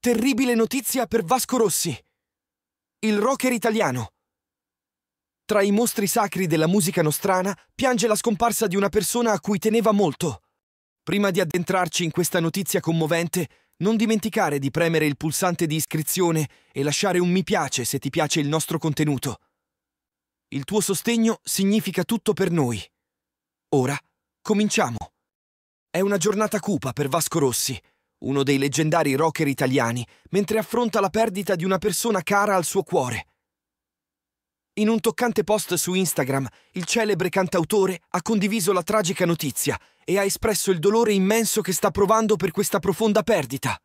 Terribile notizia per Vasco Rossi, il rocker italiano. Tra i mostri sacri della musica nostrana piange la scomparsa di una persona a cui teneva molto. Prima di addentrarci in questa notizia commovente, non dimenticare di premere il pulsante di iscrizione e lasciare un mi piace se ti piace il nostro contenuto. Il tuo sostegno significa tutto per noi. Ora, cominciamo. È una giornata cupa per Vasco Rossi, uno dei leggendari rocker italiani, mentre affronta la perdita di una persona cara al suo cuore. In un toccante post su Instagram, il celebre cantautore ha condiviso la tragica notizia e ha espresso il dolore immenso che sta provando per questa profonda perdita.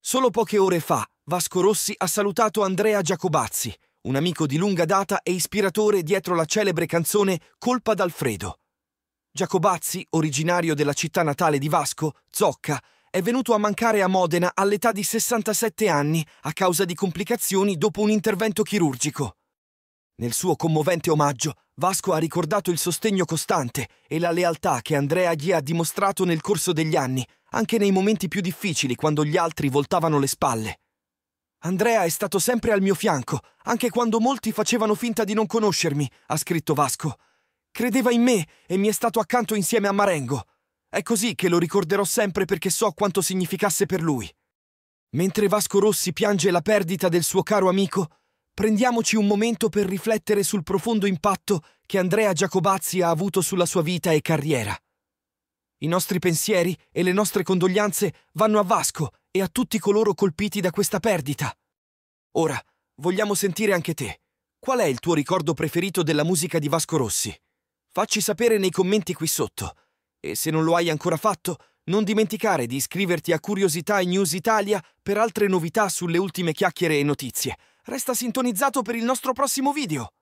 Solo poche ore fa, Vasco Rossi ha salutato Andrea Giacobazzi, un amico di lunga data e ispiratore dietro la celebre canzone Colpa d'Alfredo. Giacobazzi, originario della città natale di Vasco, Zocca, è venuto a mancare a Modena all'età di 67 anni a causa di complicazioni dopo un intervento chirurgico. Nel suo commovente omaggio, Vasco ha ricordato il sostegno costante e la lealtà che Andrea gli ha dimostrato nel corso degli anni, anche nei momenti più difficili quando gli altri voltavano le spalle. Andrea è stato sempre al mio fianco, anche quando molti facevano finta di non conoscermi, ha scritto Vasco. Credeva in me e mi è stato accanto insieme a Marengo. È così che lo ricorderò sempre perché so quanto significasse per lui. Mentre Vasco Rossi piange la perdita del suo caro amico, prendiamoci un momento per riflettere sul profondo impatto che Andrea Giacobazzi ha avuto sulla sua vita e carriera. I nostri pensieri e le nostre condoglianze vanno a Vasco e a tutti coloro colpiti da questa perdita. Ora, vogliamo sentire anche te. Qual è il tuo ricordo preferito della musica di Vasco Rossi? Facci sapere nei commenti qui sotto. E se non lo hai ancora fatto, non dimenticare di iscriverti a Curiosità e News Italia per altre novità sulle ultime chiacchiere e notizie. Resta sintonizzato per il nostro prossimo video!